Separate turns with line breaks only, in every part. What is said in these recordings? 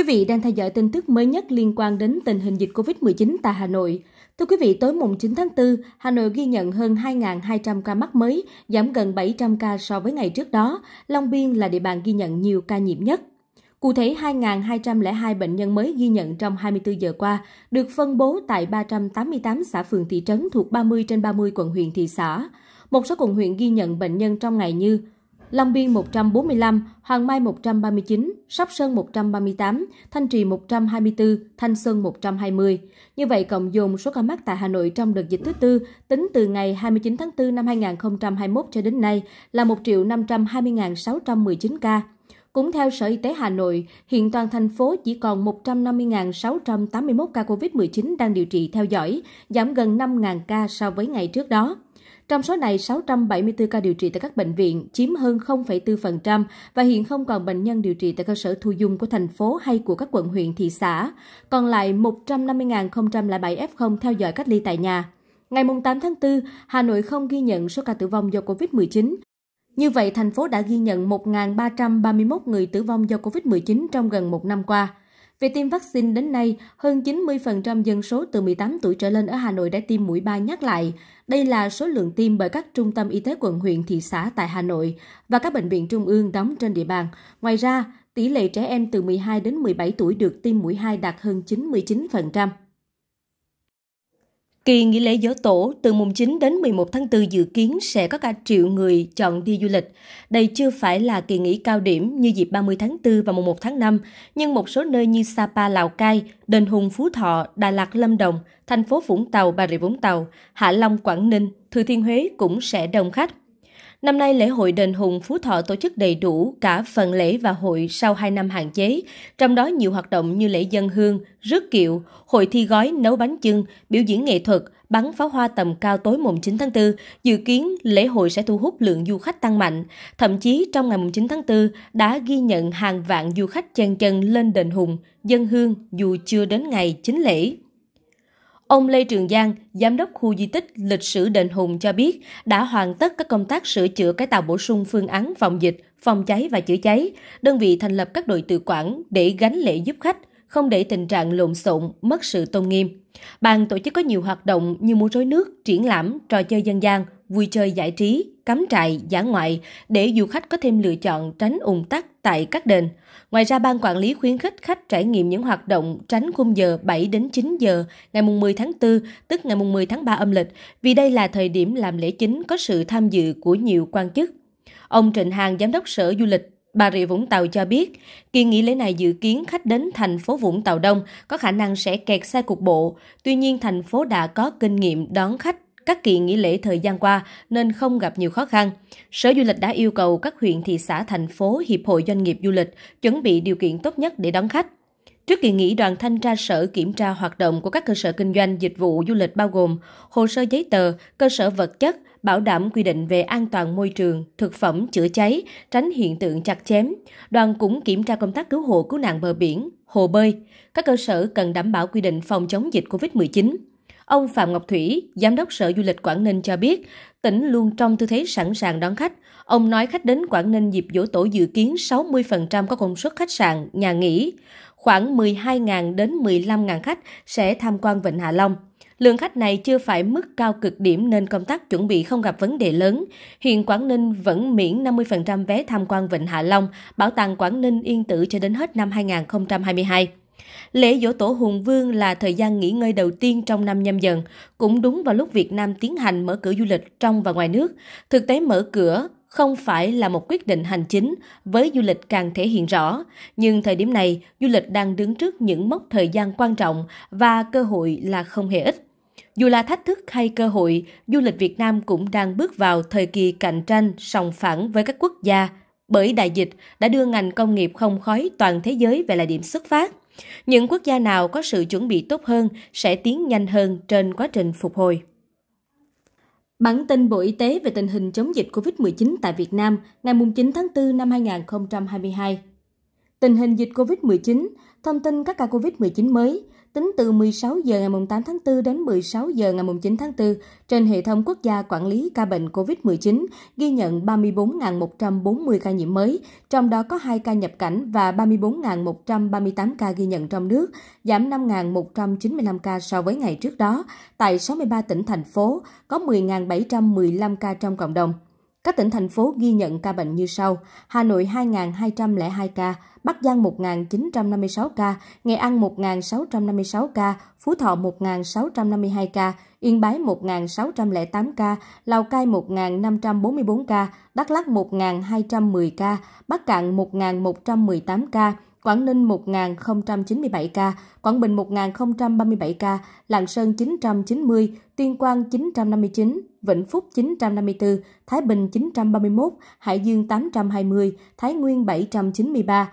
Quý vị đang theo dõi tin tức mới nhất liên quan đến tình hình dịch COVID-19 tại Hà Nội. Thưa quý vị, tối mùng 9 tháng 4, Hà Nội ghi nhận hơn 2.200 ca mắc mới, giảm gần 700 ca so với ngày trước đó. Long Biên là địa bàn ghi nhận nhiều ca nhiễm nhất. Cụ thể, 2.202 bệnh nhân mới ghi nhận trong 24 giờ qua được phân bố tại 388 xã phường thị trấn thuộc 30 trên 30 quận huyện thị xã. Một số quận huyện ghi nhận bệnh nhân trong ngày như Long Biên 145, Hoàng Mai 139, Sóc Sơn 138, Thanh Trì 124, Thanh Xuân 120. Như vậy cộng dồn số ca mắc tại Hà Nội trong đợt dịch thứ tư tính từ ngày 29 tháng 4 năm 2021 cho đến nay là 1 520.619 ca. Cũng theo Sở Y tế Hà Nội, hiện toàn thành phố chỉ còn 150.681 ca COVID-19 đang điều trị theo dõi, giảm gần 5.000 ca so với ngày trước đó. Trong số này, 674 ca điều trị tại các bệnh viện chiếm hơn 0,4% và hiện không còn bệnh nhân điều trị tại cơ sở thu dung của thành phố hay của các quận huyện thị xã. Còn lại 150.007 F0 theo dõi cách ly tại nhà. Ngày 8 tháng 4, Hà Nội không ghi nhận số ca tử vong do COVID-19. Như vậy, thành phố đã ghi nhận 1.331 người tử vong do COVID-19 trong gần một năm qua. Về tiêm vaccine đến nay, hơn 90% dân số từ 18 tuổi trở lên ở Hà Nội đã tiêm mũi 3 nhắc lại. Đây là số lượng tiêm bởi các trung tâm y tế quận huyện thị xã tại Hà Nội và các bệnh viện trung ương đóng trên địa bàn. Ngoài ra, tỷ lệ trẻ em từ 12 đến 17 tuổi được tiêm mũi 2 đạt hơn 99%. Kỳ nghỉ lễ dỗ tổ từ mùng 9 đến 11 tháng 4 dự kiến sẽ có cả triệu người chọn đi du lịch. Đây chưa phải là kỳ nghỉ cao điểm như dịp 30 tháng 4 và mùng 1 tháng 5, nhưng một số nơi như Sapa, Lào Cai, Đền Hùng, Phú Thọ, Đà Lạt, Lâm Đồng, thành phố Vũng Tàu, Bà Rịa Vũng Tàu, Hạ Long, Quảng Ninh, Thừa Thiên Huế cũng sẽ đông khách. Năm nay lễ hội đền Hùng Phú Thọ tổ chức đầy đủ cả phần lễ và hội sau 2 năm hạn chế, trong đó nhiều hoạt động như lễ dân hương, rước kiệu, hội thi gói nấu bánh chưng, biểu diễn nghệ thuật, bắn pháo hoa tầm cao tối mùng 9 tháng 4, dự kiến lễ hội sẽ thu hút lượng du khách tăng mạnh. Thậm chí trong ngày mùng 9 tháng 4 đã ghi nhận hàng vạn du khách chen chân lên đền Hùng, dân hương dù chưa đến ngày chính lễ. Ông Lê Trường Giang, giám đốc khu di tích lịch sử Đền Hùng cho biết đã hoàn tất các công tác sửa chữa cái tàu bổ sung phương án phòng dịch, phòng cháy và chữa cháy. Đơn vị thành lập các đội tự quản để gánh lễ giúp khách, không để tình trạng lộn xộn, mất sự tôn nghiêm. Ban tổ chức có nhiều hoạt động như múa rối nước, triển lãm, trò chơi dân gian, vui chơi giải trí, cắm trại, giả ngoại để du khách có thêm lựa chọn tránh ủng tắc tại các đền. Ngoài ra, ban quản lý khuyến khích khách trải nghiệm những hoạt động tránh khung giờ 7 đến 9 giờ ngày 10 tháng 4, tức ngày 10 tháng 3 âm lịch, vì đây là thời điểm làm lễ chính có sự tham dự của nhiều quan chức. Ông Trịnh Hàng, Giám đốc Sở Du lịch Bà Rịa Vũng Tàu cho biết, kỳ nghỉ lễ này dự kiến khách đến thành phố Vũng Tàu Đông có khả năng sẽ kẹt xe cục bộ. Tuy nhiên, thành phố đã có kinh nghiệm đón khách các kỳ nghỉ lễ thời gian qua nên không gặp nhiều khó khăn. Sở Du lịch đã yêu cầu các huyện, thị xã, thành phố, hiệp hội doanh nghiệp du lịch chuẩn bị điều kiện tốt nhất để đón khách. Trước kỳ nghỉ, đoàn thanh tra sở kiểm tra hoạt động của các cơ sở kinh doanh dịch vụ du lịch bao gồm hồ sơ giấy tờ, cơ sở vật chất, bảo đảm quy định về an toàn môi trường, thực phẩm chữa cháy, tránh hiện tượng chặt chém. Đoàn cũng kiểm tra công tác cứu hộ cứu nạn bờ biển, hồ bơi. Các cơ sở cần đảm bảo quy định phòng chống dịch COVID-19. Ông Phạm Ngọc Thủy, Giám đốc Sở Du lịch Quảng Ninh cho biết, tỉnh luôn trong tư thế sẵn sàng đón khách. Ông nói khách đến Quảng Ninh dịp dỗ tổ dự kiến 60% có công suất khách sạn, nhà nghỉ. Khoảng 12.000 đến 15.000 khách sẽ tham quan Vịnh Hạ Long. Lượng khách này chưa phải mức cao cực điểm nên công tác chuẩn bị không gặp vấn đề lớn. Hiện Quảng Ninh vẫn miễn 50% vé tham quan Vịnh Hạ Long, Bảo tàng Quảng Ninh yên tử cho đến hết năm 2022. Lễ dỗ tổ Hùng Vương là thời gian nghỉ ngơi đầu tiên trong năm nhâm dần, cũng đúng vào lúc Việt Nam tiến hành mở cửa du lịch trong và ngoài nước. Thực tế mở cửa không phải là một quyết định hành chính, với du lịch càng thể hiện rõ. Nhưng thời điểm này, du lịch đang đứng trước những mốc thời gian quan trọng và cơ hội là không hề ít. Dù là thách thức hay cơ hội, du lịch Việt Nam cũng đang bước vào thời kỳ cạnh tranh sòng phẳng với các quốc gia, bởi đại dịch đã đưa ngành công nghiệp không khói toàn thế giới về là điểm xuất phát. Những quốc gia nào có sự chuẩn bị tốt hơn sẽ tiến nhanh hơn trên quá trình phục hồi. Bản tin Bộ Y tế về tình hình chống dịch COVID-19 tại Việt Nam ngày 9 tháng 4 năm 2022 Tình hình dịch COVID-19, thông tin các ca COVID-19 mới, tính từ 16 giờ ngày 8 tháng 4 đến 16 giờ ngày 9 tháng 4 trên hệ thống quốc gia quản lý ca bệnh COVID-19 ghi nhận 34.140 ca nhiễm mới, trong đó có 2 ca nhập cảnh và 34.138 ca ghi nhận trong nước, giảm 5.195 ca so với ngày trước đó. Tại 63 tỉnh thành phố có 10.715 ca trong cộng đồng. Các tỉnh thành phố ghi nhận ca bệnh như sau: Hà Nội 2.202 ca, Bắc Giang 1.956 ca, Nghệ An 1.656 ca, Phú Thọ 1.652 ca, Yên Bái 1.608 ca, Lào Cai 1.544 ca, Đắk Lắk 1.210 ca, Bắc Cạn 1.118 ca, Quảng Ninh 1.097 ca, Quảng Bình 1.037 ca, Lạng Sơn 990, Tuyên Quang 959, Vĩnh Phúc 954, Thái Bình 931, Hải Dương 820, Thái Nguyên 793,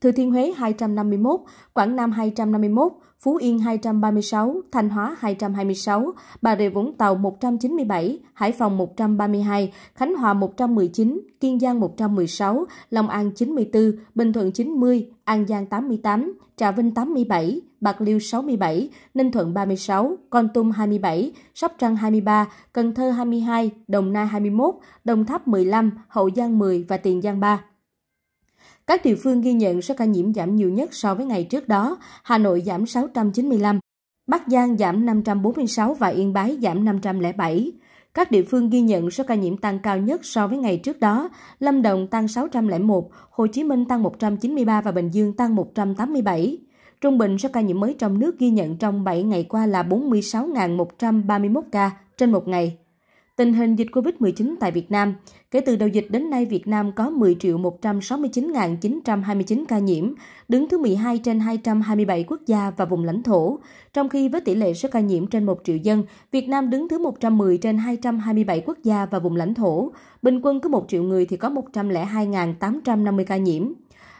Thừa Thiên Huế 251, Quảng Nam 251, Phú Yên 236, Thanh Hóa 226, Bà Rịa Vũng Tàu 197, Hải Phòng 132, Khánh Hòa 119, Kiên Giang 116, Long An 94, Bình Thuận 90, An Giang 88, Trà Vinh 87, Bạc Liêu 67, Ninh Thuận 36, Con Tum 27, Sóc Trăng 23, Cần Thơ 22, Đồng Nai 21, Đồng Tháp 15, Hậu Giang 10 và Tiền Giang 3. Các địa phương ghi nhận số ca nhiễm giảm nhiều nhất so với ngày trước đó, Hà Nội giảm 695, Bắc Giang giảm 546 và Yên Bái giảm 507. Các địa phương ghi nhận số ca nhiễm tăng cao nhất so với ngày trước đó, Lâm Đồng tăng 601, Hồ Chí Minh tăng 193 và Bình Dương tăng 187. Trung bình số ca nhiễm mới trong nước ghi nhận trong 7 ngày qua là 46.131 ca trên một ngày tình hình dịch COVID-19 tại Việt Nam. Kể từ đầu dịch đến nay, Việt Nam có 10 169.929 ca nhiễm, đứng thứ 12 trên 227 quốc gia và vùng lãnh thổ. Trong khi với tỷ lệ số ca nhiễm trên 1 triệu dân, Việt Nam đứng thứ 110 trên 227 quốc gia và vùng lãnh thổ. Bình quân cứ 1 triệu người thì có 102.850 ca nhiễm.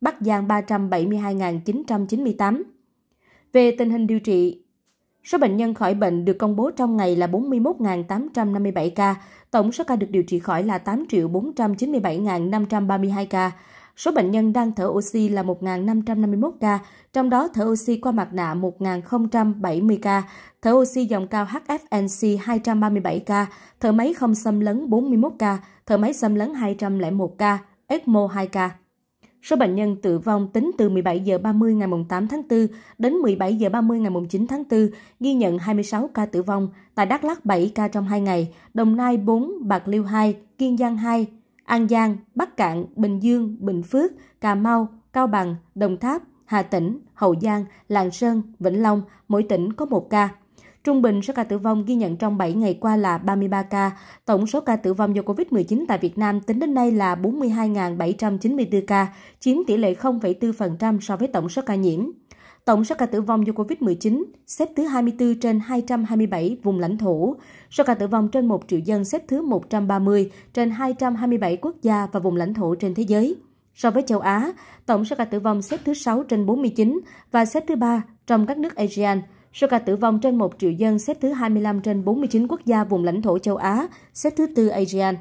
Bắc Giang 372.998. Về tình hình điều trị, số bệnh nhân khỏi bệnh được công bố trong ngày là 41.857 ca, tổng số ca được điều trị khỏi là 8.497.532 ca. Số bệnh nhân đang thở oxy là 1.551 ca, trong đó thở oxy qua mặt nạ 1.070 ca, thở oxy dòng cao HFNC 237 ca, thở máy không xâm lấn 41 ca, thở máy xâm lấn 201 ca, ECMO 2 ca. Số bệnh nhân tử vong tính từ 17 h 30 ngày 8 tháng 4 đến 17 h 30 ngày 9 tháng 4 ghi nhận 26 ca tử vong, tại Đắk Lắk 7 ca trong 2 ngày, Đồng Nai 4, Bạc Liêu 2, Kiên Giang 2, An Giang, Bắc Cạn, Bình Dương, Bình Phước, Cà Mau, Cao Bằng, Đồng Tháp, Hà Tĩnh, Hậu Giang, Lạng Sơn, Vĩnh Long, mỗi tỉnh có 1 ca. Trung bình số ca tử vong ghi nhận trong 7 ngày qua là 33 ca. Tổng số ca tử vong do COVID-19 tại Việt Nam tính đến nay là 42.794 ca, chiếm tỷ lệ 0,4% so với tổng số ca nhiễm. Tổng số ca tử vong do COVID-19 xếp thứ 24 trên 227 vùng lãnh thổ. Số ca tử vong trên 1 triệu dân xếp thứ 130 trên 227 quốc gia và vùng lãnh thổ trên thế giới. So với châu Á, tổng số ca tử vong xếp thứ 6 trên 49 và xếp thứ 3 trong các nước ASEAN – Số ca tử vong trên 1 triệu dân xếp thứ 25 trên 49 quốc gia vùng lãnh thổ châu Á, xếp thứ tư ASEAN.